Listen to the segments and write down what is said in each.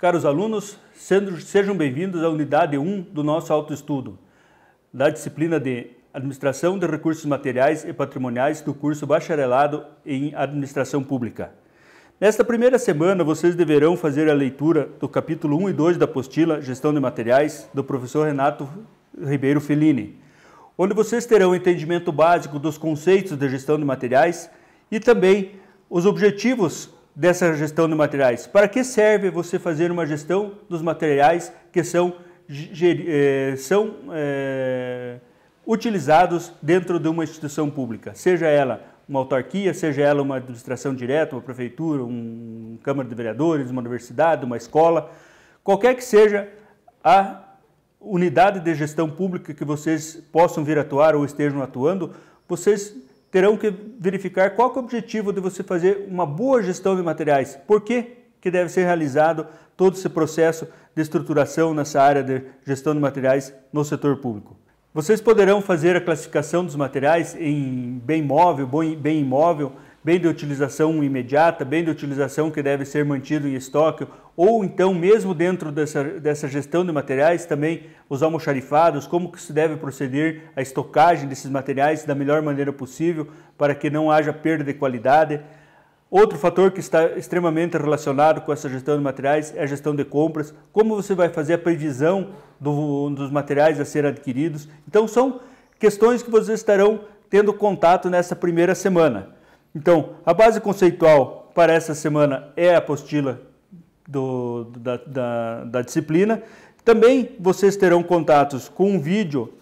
Caros alunos, sejam bem-vindos à unidade 1 do nosso autoestudo, da disciplina de Administração de Recursos Materiais e Patrimoniais do curso Bacharelado em Administração Pública. Nesta primeira semana, vocês deverão fazer a leitura do capítulo 1 e 2 da apostila Gestão de Materiais, do professor Renato Ribeiro Fellini, onde vocês terão entendimento básico dos conceitos de gestão de materiais e também os objetivos dessa gestão de materiais? Para que serve você fazer uma gestão dos materiais que são, é, são é, utilizados dentro de uma instituição pública, seja ela uma autarquia, seja ela uma administração direta, uma prefeitura, uma Câmara de Vereadores, uma universidade, uma escola, qualquer que seja a unidade de gestão pública que vocês possam vir atuar ou estejam atuando, vocês terão que verificar qual é o objetivo de você fazer uma boa gestão de materiais. Por que, que deve ser realizado todo esse processo de estruturação nessa área de gestão de materiais no setor público? Vocês poderão fazer a classificação dos materiais em bem móvel, bem imóvel, bem de utilização imediata, bem de utilização que deve ser mantido em estoque, ou então mesmo dentro dessa, dessa gestão de materiais também os almoxarifados, como que se deve proceder a estocagem desses materiais da melhor maneira possível para que não haja perda de qualidade. Outro fator que está extremamente relacionado com essa gestão de materiais é a gestão de compras, como você vai fazer a previsão do, dos materiais a serem adquiridos. Então são questões que vocês estarão tendo contato nessa primeira semana. Então, a base conceitual para essa semana é a apostila do, da, da, da disciplina. Também vocês terão contatos com um vídeo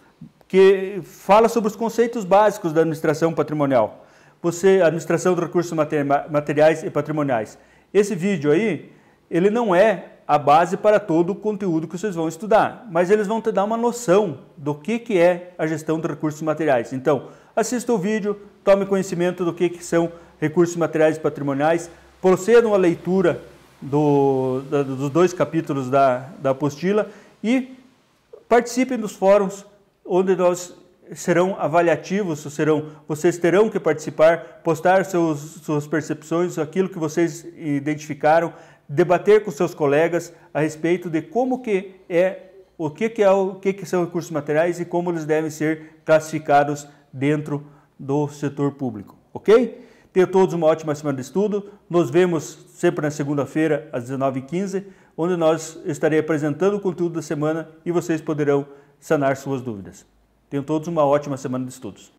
que fala sobre os conceitos básicos da administração patrimonial. Você, administração de recursos materiais e patrimoniais. Esse vídeo aí, ele não é a base para todo o conteúdo que vocês vão estudar, mas eles vão te dar uma noção do que, que é a gestão de recursos materiais. Então, assista o vídeo, tome conhecimento do que, que são recursos materiais patrimoniais, procedam à leitura do, da, dos dois capítulos da, da apostila e participem dos fóruns onde nós serão avaliativos, serão, vocês terão que participar, postar seus, suas percepções, aquilo que vocês identificaram, debater com seus colegas a respeito de como que é o que, que é o que, que são recursos materiais e como eles devem ser classificados dentro do setor público, ok? Tenham todos uma ótima semana de estudo. Nos vemos sempre na segunda-feira às 19h15, onde nós estarei apresentando o conteúdo da semana e vocês poderão sanar suas dúvidas. Tenham todos uma ótima semana de estudos.